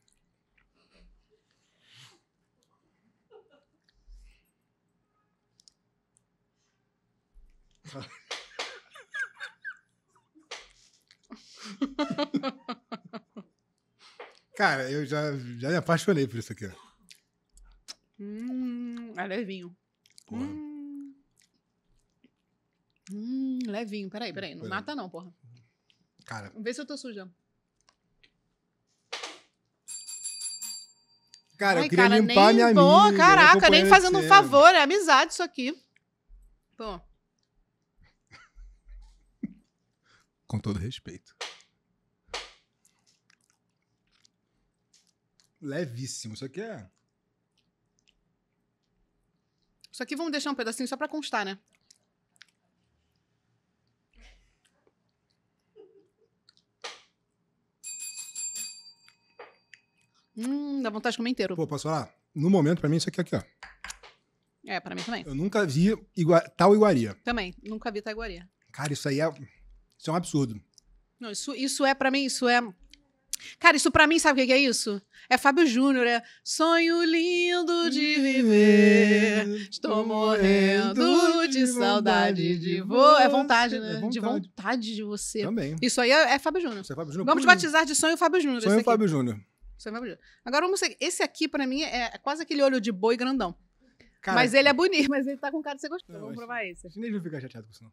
[laughs] Cara, eu já, já me apaixonei por isso aqui. Hum, é levinho. Hum. hum, levinho. Peraí, peraí. Não peraí. mata não, porra. Cara. Vê se eu tô suja. Cara, Ai, eu queria cara, limpar nem, minha pô, Caraca, nem fazendo um favor. É amizade isso aqui. Pô. com todo respeito. Levíssimo. Isso aqui é. Isso aqui vamos deixar um pedacinho só para constar, né? Hum, dá vontade de comer inteiro. Pô, posso falar? No momento, pra mim, isso aqui, é aqui ó. É, pra mim também. Eu nunca vi igua tal iguaria. Também, nunca vi tal iguaria. Cara, isso aí é isso é um absurdo. Não, isso, isso é, para mim, isso é. Cara, isso para mim, sabe o que é isso? É Fábio Júnior, é sonho lindo de viver. Estou morrendo de saudade de você. É vontade, né? É vontade. De é é né? vontade de você. Também. Isso aí é, é Fábio Júnior. Isso é Fábio Júnior. Vamos batizar de sonho Fábio Júnior. Sonho Fábio Júnior. Sonho Fábio Júnior. Agora vamos seguir. Esse aqui, para mim, é quase aquele olho de boi grandão. Cara, mas ele é bonito, [laughs] mas ele tá com cara de ser gostoso. Vamos provar esse. Nem vou ficar chateado com isso, não.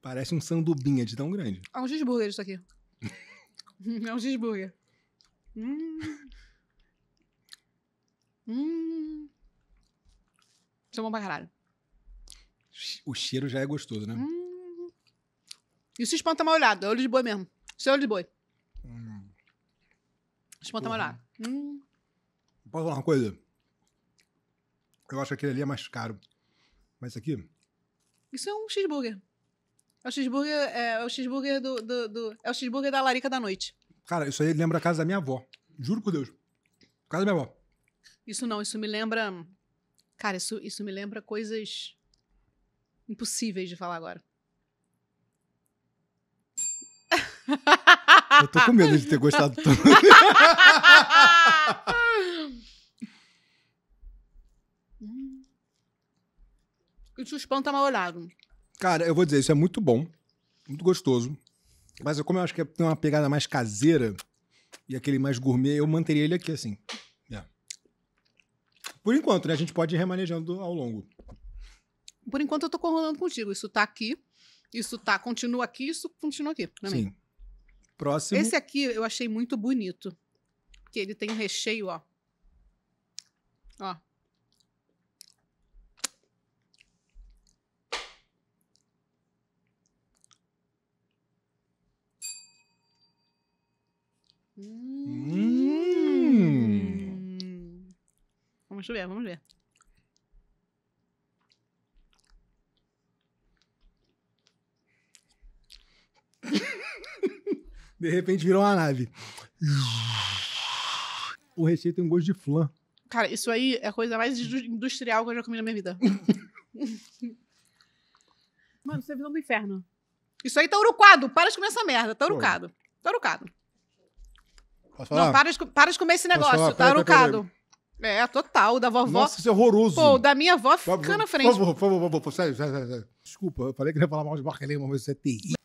Parece um sandubinha de tão grande. É um cheeseburger isso aqui. é um cheeseburger. Hum. Hum. Isso é bom pra caralho. O cheiro já é gostoso, né? Hum. Isso espanta tá mal olhado. É olho de boi mesmo. Isso é olho de boi. Hum. Espanta tá mal olhado. Hum. Posso falar uma coisa? Eu acho que aquele ali é mais caro. Mas esse aqui? Isso é um cheeseburger. É o cheeseburger, é, é o cheeseburger do, do, do, É o cheeseburger da Larica da Noite. Cara, isso aí lembra a casa da minha avó. Juro por Deus. Casa da minha avó. Isso não, isso me lembra. Cara, isso, isso me lembra coisas impossíveis de falar agora. Eu tô com medo de ter gostado tanto. [laughs] E o chuspão tá mal olhado. Cara, eu vou dizer, isso é muito bom, muito gostoso. Mas é como eu acho que tem uma pegada mais caseira e aquele mais gourmet, eu manteria ele aqui assim. É. Por enquanto, né? A gente pode ir remanejando ao longo. Por enquanto, eu tô corrolando contigo. Isso tá aqui, isso tá, continua aqui, isso continua aqui. Também. Né, Sim. Próximo. Esse aqui eu achei muito bonito. Porque ele tem um recheio, ó. Ó. Hum. Vamos ver, vamos ver. [laughs] De repente virou uma nave. O recheio tem um gosto de flan. Cara, isso aí é a coisa mais industrial que eu já comi na minha vida. [laughs] Mano, isso é visão do inferno. Isso aí tá urucado. Para de comer essa merda. Tá urucado. Tá urucado. Posso falar? Não, para de, para de comer esse negócio, falar, tá arrucado. É, total, da vovó. Nossa, isso é horroroso. Pô, da minha avó fica na frente. Por favor, por favor, por favor, sério, sério, sério. Desculpa, eu falei que ia falar mal de marca Lehman, mas isso é terrível.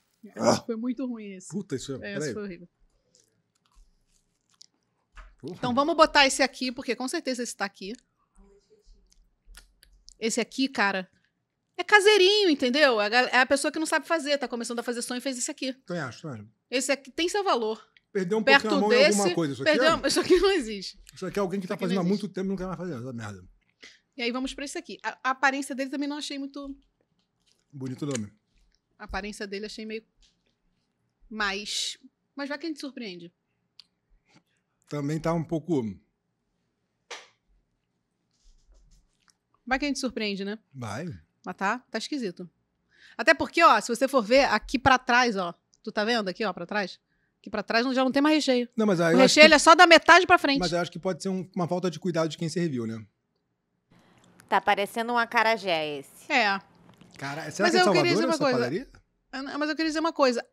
Foi muito ruim esse. Puta, isso é. é isso foi horrível. Porra. Então vamos botar esse aqui, porque com certeza esse tá aqui. Esse aqui, cara, é caseirinho, entendeu? É a pessoa que não sabe fazer, tá começando a fazer sonho e fez esse aqui. Então acho, Esse aqui tem seu valor. Perdeu um Perto pouquinho a mão desse, em alguma coisa. Isso aqui, perdeu, é, isso aqui não existe. Isso aqui é alguém que está fazendo há muito tempo e não quer mais fazer essa merda. E aí vamos para isso aqui. A, a, aparência dele também não achei muito. Bonito nome. A aparência dele achei meio. mais Mas vai que a gente surpreende. Também tá um pouco. Vai que a gente surpreende, né? Vai. Mas tá, tá esquisito. Até porque, ó, se você for ver aqui para trás, ó, tu tá vendo aqui, ó, para trás? Que pra trás já não tem mais recheio. Não, mas aí o recheio que... é só da metade pra frente. Mas eu acho que pode ser um, uma falta de cuidado de quem serviu, né? Tá parecendo um acarajé esse. É. Cara, será mas que é eu Salvador queria dizer uma coisa. Padaria? Ah, mas eu queria dizer uma coisa.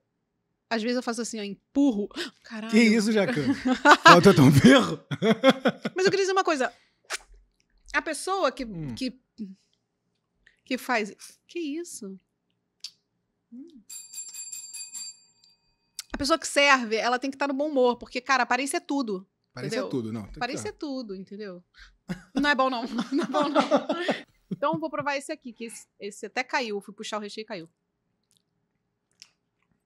Às vezes eu faço assim, ó, empurro. [gasps] Caralho. Que isso, Jacan? [laughs] Falta tão perro. [laughs] Mas eu queria dizer uma coisa. A pessoa que, hum. que, que faz. Que isso? Hum pessoa que serve, ela tem que estar tá no bom humor, porque, cara, aparência é tudo. Aparência é entendeu? é tudo, não. Aparência é tudo, entendeu? Não é bom, não. [laughs] Não é bom, não. Então, vou provar esse aqui, que esse, esse até caiu. fui puxar o recheio e caiu.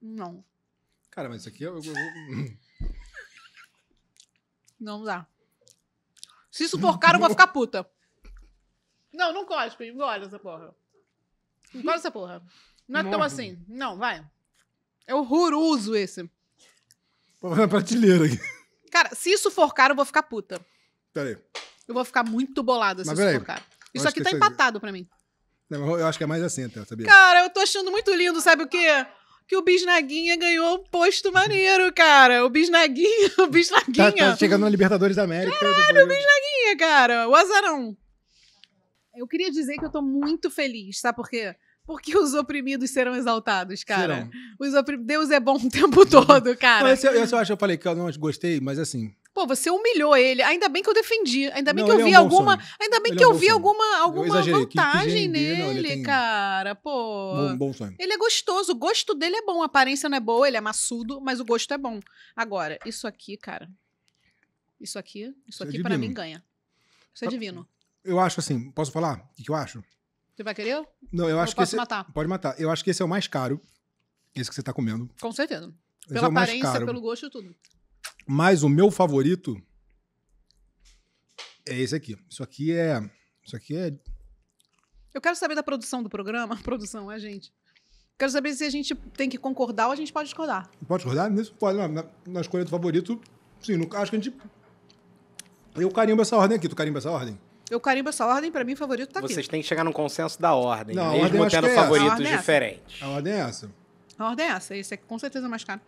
Não. Cara, mas isso aqui é eu, eu, eu... [laughs] Não dá. Se isso for caro, eu vou ficar puta. Não, não cospe. Engole essa porra. Engole essa porra. Não é Morre. tão assim. Não, vai. É horroroso esse. Vou na prateleira aqui. Cara, se isso for caro, eu vou ficar puta. Peraí. Eu vou ficar muito bolada se Mas isso for caro. Isso aqui tá é- empatado pra mim. Não, eu acho que é mais assim até, sabia? Cara, eu tô achando muito lindo, sabe o quê? Que o Bisnaguinha ganhou um posto maneiro, cara. O Bisnaguinha, [laughs] o Bisnaguinha. Tá, tá chegando na Libertadores da América. Caralho, depois... Bisnaguinha, cara. O azarão. Eu queria dizer que eu tô muito feliz, sabe por quê? Porque os oprimidos serão exaltados, cara. Serão. Oprim... Deus é bom o tempo é todo, cara. Não, esse, é, esse eu acho, eu falei que eu não gostei, mas assim, pô, você humilhou ele. Ainda bem que eu defendi. Ainda bem não, que eu vi é um alguma. Ainda bem ele que é um eu vi sonho. alguma, alguma vantagem nele, não, cara. Pô. Bom, bom sonho. Ele é gostoso. O gosto dele é bom. A aparência não é boa. Ele é maçudo, mas o gosto é bom. Agora, isso aqui, cara. Isso aqui, isso, isso é aqui é para mim ganha. Isso é tá, divino. Eu acho assim. Posso falar? O que eu acho? Você vai querer? Não, eu acho eu que. Esse... É matar. Pode matar. Eu acho que esse é o mais caro. Esse que você tá comendo. Com certeza. Esse Pela é aparência, pelo gosto e tudo. Mas o meu favorito é esse aqui. Isso aqui é. Isso aqui é. Eu quero saber da produção do programa. A [laughs] produção, é né, a gente. Quero saber se a gente tem que concordar ou a gente pode discordar. Pode discordar? Nisso pode. Na, na escolha do favorito, sim. No, acho que a gente. Eu carimbo essa ordem aqui. Tu carimba essa ordem? Eu carimbo essa ordem, para mim, favorito tá aqui. Vocês têm que chegar num consenso da ordem, Não, mesmo ordem tendo é favoritos a é diferentes. A ordem é essa. A ordem é essa. Esse é com certeza mais caro.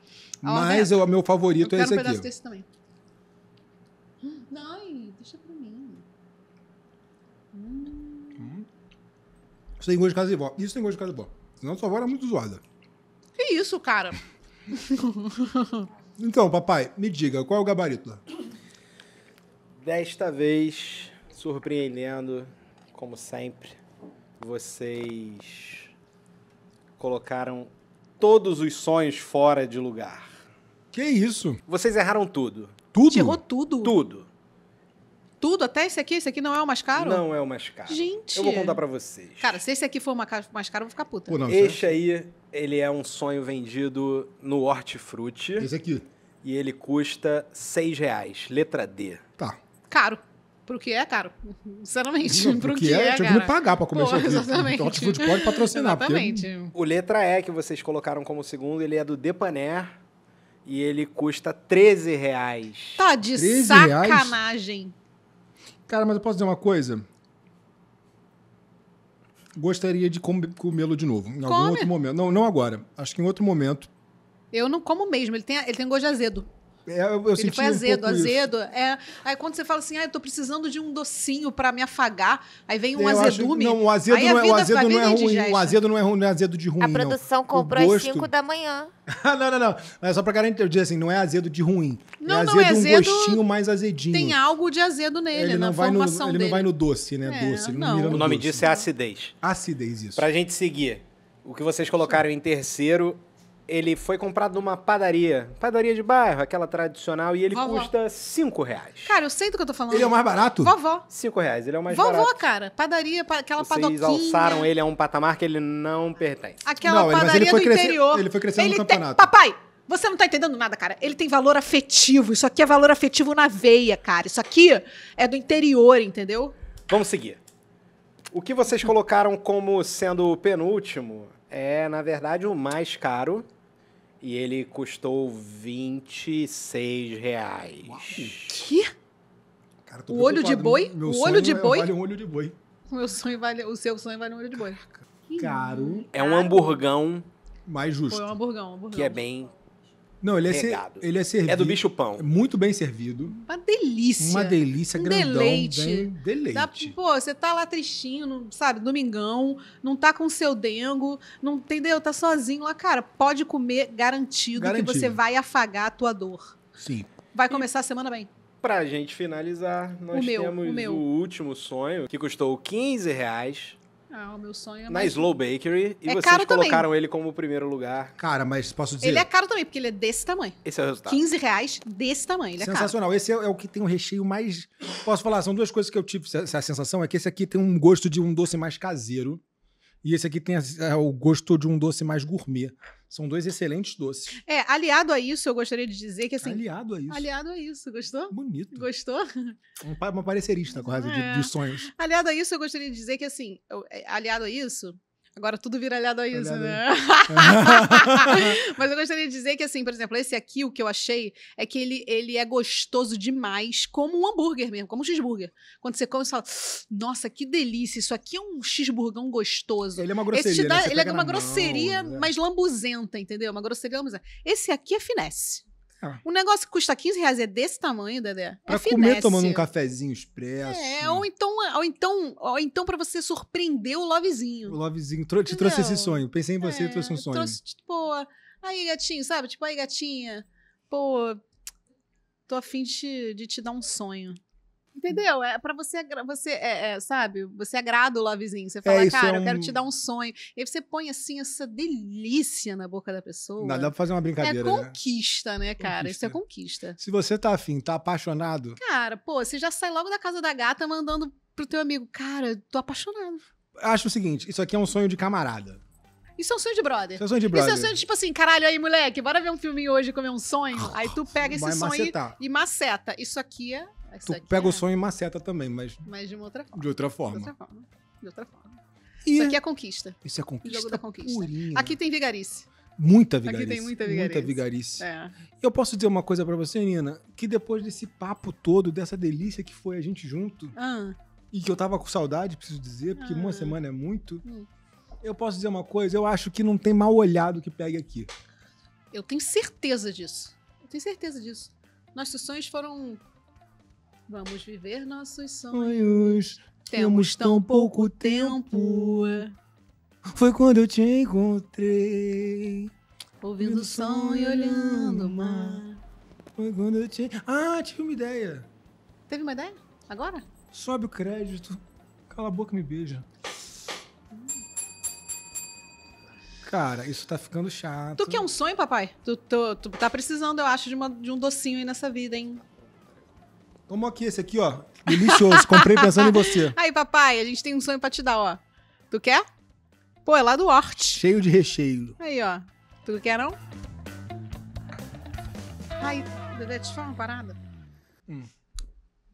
A Mas o é meu favorito eu é esse um aqui. Eu quero um pedaço desse também. Não, deixa pra mim. Hum. Isso tem gosto de casa vó. Isso tem gosto de casa de vó. Senão sua avó era muito zoada. Que isso, cara? então, papai, me diga, qual é o gabarito? Desta vez, surpreendendo, como sempre. Vocês colocaram todos os sonhos fora de lugar. Que isso? Vocês erraram tudo. Tudo? Errou tudo. Tudo. Tudo, até esse aqui? Esse aqui não é o mais caro? Não é o mais caro. Gente. Eu vou contar para vocês. Cara, se esse aqui for o mais caro, eu vou ficar puta. Pô, não, é- esse aí, ele é um sonho vendido no Hortifruti. Esse aqui. E ele custa seis reais, letra D. Tá. Caro. Porque é caro, [laughs] sinceramente. Não, porque, é, é tive que pagar para comer Pô, né? Exatamente. O Hotfood pode patrocinar. Exatamente. Porque... O letra E que vocês colocaram como segundo, ele é do Depaner e ele custa 13 reais. Tá de sacanagem. Reais? Cara, mas eu posso dizer uma coisa? Gostaria de comê-lo de novo, em Come. algum outro momento. Não, não agora. Acho que em outro momento. Eu não como mesmo, ele tem, ele tem gosto de azedo. É, eu ele foi azedo, um azedo. É, aí quando você fala assim, ah, eu tô precisando de um docinho para me afagar, aí vem um eu azedume. Acho, não, o azedo não, é, o azedo não é ruim. O azedo não é ruim, não é azedo de ruim. A produção não. comprou gosto... às 5 da manhã. [laughs] não, não, não. Mas é só para garantir, eu disse assim, não é azedo de ruim. Não, é azedo, não é azedo, um gostinho mais azedinho. Tem algo de azedo nele, ele não vai no, Ele dele. não vai no doce, né? É, doce. Não. No o nome doce. disso é né? acidez. Acidez, isso. Pra gente seguir, o que vocês colocaram em terceiro ele foi comprado numa padaria. Padaria de bairro, aquela tradicional, e ele Vovó. custa 5 reais. Cara, eu sei do que eu tô falando. Ele é o mais barato? Vovó. 5 reais, ele é o mais Vovó, barato. Vovó, cara. Padaria, aquela Vocês padoquinha. Vocês alçaram ele a um patamar que ele não pertence. Aquela não, padaria ele, do crescer, interior. Ele foi crescendo ele no campeonato. Papai, você não tá entendendo nada, cara. Ele tem valor afetivo. Isso aqui é valor afetivo na veia, cara. Isso aqui é do interior, entendeu? Vamos seguir. O que vocês colocaram como sendo o penúltimo é, na verdade, o mais caro e ele custou 26 reais. Uau. Que? Cara, o olho de boi? Meu o olho de é- boi? Vale um olho de boi. O meu sonho vale, o seu sonho vale um olho de boi. Caro. É um hamburgão. Mais justo. Foi um hamburgão, um hamburgão. Que é bem não, ele é, ser, ele é servido. É do bicho pão. É muito bem servido. Uma delícia. Uma delícia, um grandão. Deleite. Bem, deleite. Dá, pô, você tá lá tristinho, sabe, domingão, não tá com seu dengo, não entendeu? Tá sozinho lá, cara. Pode comer garantido, garantido. que você vai afagar a tua dor. Sim. Vai começar e... a semana bem. Pra gente finalizar, nós o meu, temos o, meu. o último sonho, que custou 15 reais. Ah, o meu sonho é Na Slow Bakery. E É vocês caro também. colocaram ele como o primeiro lugar. Cara, mas posso dizer. Ele é caro também, porque ele é desse tamanho. Esse é o resultado. 15 reais desse tamanho, ele é caro. Sensacional. Esse é, é o que tem o recheio mais. Posso falar, são duas coisas que eu tive. A sensação é que esse aqui tem um gosto de um doce mais caseiro. E esse aqui tem é o gosto de um doce mais gourmet. São dois excelentes doces. É, aliado a isso, eu gostaria de dizer que assim. Aliado a isso. Aliado a isso, gostou? Bonito. Gostou? Um, uma parecerista quase [laughs] é. de, de sonhos. Aliado a isso, eu gostaria de dizer que assim, é, aliado a isso, Agora tudo viralhado a isso, né? [laughs] Mas eu gostaria de dizer que, assim, por exemplo, esse aqui, o que eu achei, é que ele, ele é gostoso demais, como um hambúrguer mesmo, como um cheeseburger. Quando você come, você fala, nossa, que delícia, isso aqui é um cheeseburgão gostoso. Ele é uma grosseria, dá, né? Ele é uma grosseria, mão, né? mas lambuzenta, entendeu? Uma grosseria lambuzenta. Esse aqui é finesse. Tá. Um negócio que custa 15 reais é desse tamanho, Dedé. É pra é comer finesse. tomando um cafezinho expresso. É, ou então, ou então, ou então pra você surpreender o lovezinho. O lovezinho tro te Entendeu? trouxe esse sonho. Pensei em você é, e trouxe um sonho. Trouxe, tipo, aí, gatinho, sabe? Tipo, aí, gatinha, pô, tô afim de, de te dar um sonho. Entendeu? É para você, você é, é, sabe, você agrada o lovezinho. Você é, fala, é, cara, um... eu quero te dar um sonho. E aí você põe assim essa delícia na boca da pessoa. Não, dá pra fazer uma é brincadeira. Né? Né, é conquista, né, né cara? Conquista. Isso é conquista. Se você tá afim, tá apaixonado. Cara, pô, você já sai logo da casa da gata mandando pro teu amigo, cara, tô apaixonado. Acho o seguinte: isso aqui é um sonho de camarada. Isso é um sonho de brother. Isso é um sonho de brother. Isso é um sonho, tipo assim, caralho, aí, moleque, bora ver um filminho hoje e comer um sonho. [laughs] Aí tu pega esse Vai sonho macetar. e maceta. Isso aqui é é tu pega é... o sonho e maceta também, mas. Mas de uma outra forma. De outra forma. De outra forma. E... Isso é- aqui é conquista. Isso é conquista. O jogo da conquista. Purinha. Aqui tem vigarice. Muita vigarice. Aqui tem muita vigarice. Muita vigarice. É. Eu posso dizer uma coisa para você, Nina, que depois desse papo todo, dessa delícia que foi a gente junto, ah. e que eu tava com saudade, preciso dizer, porque ah. uma semana é muito, hum. eu posso dizer uma coisa, eu acho que não tem mal olhado que pegue aqui. Eu tenho certeza disso. Eu tenho certeza disso. Nossos sonhos foram Vamos viver nossos sonhos. Temos tão pouco tempo. Foi quando eu te encontrei. Ouvindo o som e olhando o mar. Foi quando eu te. Ah, tive uma ideia. Teve uma ideia? Agora? Sobe o crédito. Cala a boca e me beija. Cara, isso tá ficando chato. Tu quer é um sonho, papai? Tu, tu, tu tá precisando, eu acho, de, uma, de um docinho aí nessa vida, hein? Tomou aqui esse aqui, ó. Delicioso. Comprei pensando em você. [laughs] Aí, papai, a gente tem um sonho pra te dar, ó. Tu quer? Pô, é lá do Hort. Cheio de recheio. Aí, ó. Tu quer não? Ai, Dedé, te falar uma parada. Hum.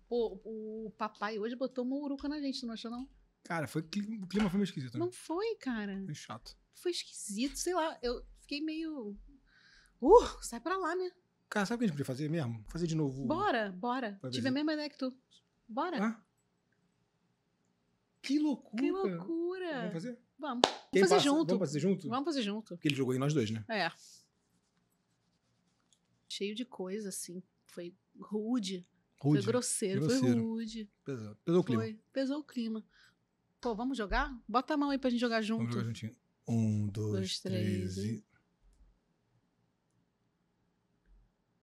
Pô, o papai hoje botou uma uruca na gente, tu não achou, não? Cara, foi, o clima foi meio esquisito. Né? Não foi, cara. Foi chato. Foi esquisito, sei lá. Eu fiquei meio. Uh, sai pra lá, né? Cara, sabe o que a gente podia fazer mesmo? Fazer de novo. Bora, bora. Tive a mesma ideia que tu. Bora. Ah? Que loucura. Que loucura. Vamos fazer? Vamos. Quem fazer passa? junto. Vamos fazer junto? Vamos fazer junto. Porque ele jogou em nós dois, né? É. Cheio de coisa, assim. Foi rude. Rude. Foi grosseiro, grosseiro. foi rude. Pesou, pesou o clima. Foi. Pesou o clima. Pô, vamos jogar? Bota a mão aí pra gente jogar junto. Vamos jogar juntinho. Um, dois, dois três, três e...